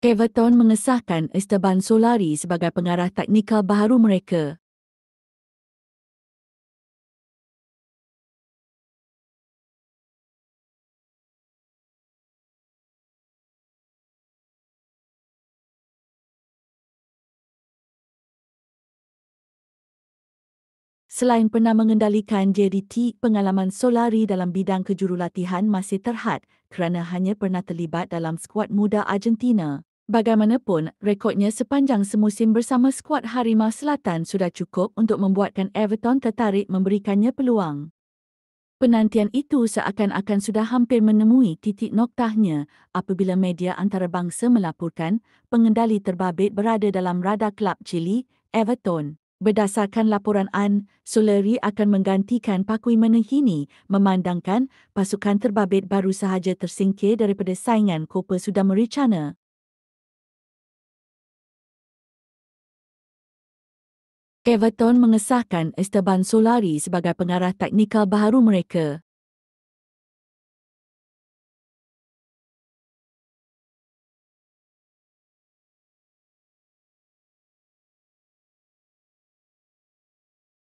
Caverton mengesahkan Esteban Solari sebagai pengarah teknikal baru mereka. Selain pernah mengendalikan JDT, pengalaman Solari dalam bidang kejurulatihan masih terhad kerana hanya pernah terlibat dalam skuad muda Argentina. Bagaimanapun, rekodnya sepanjang semusim bersama skuad Harimau Selatan sudah cukup untuk membuatkan Everton tertarik memberikannya peluang. Penantian itu seakan-akan sudah hampir menemui titik noktahnya apabila media antarabangsa melaporkan pengendali terbabit berada dalam radar klub Chile, Everton. Berdasarkan laporan An, Soleri akan menggantikan pakui menehini memandangkan pasukan terbabit baru sahaja tersingkir daripada saingan Copa sudah merencana. Everton mengesahkan Esteban Solari sebagai pengarah teknikal baru mereka.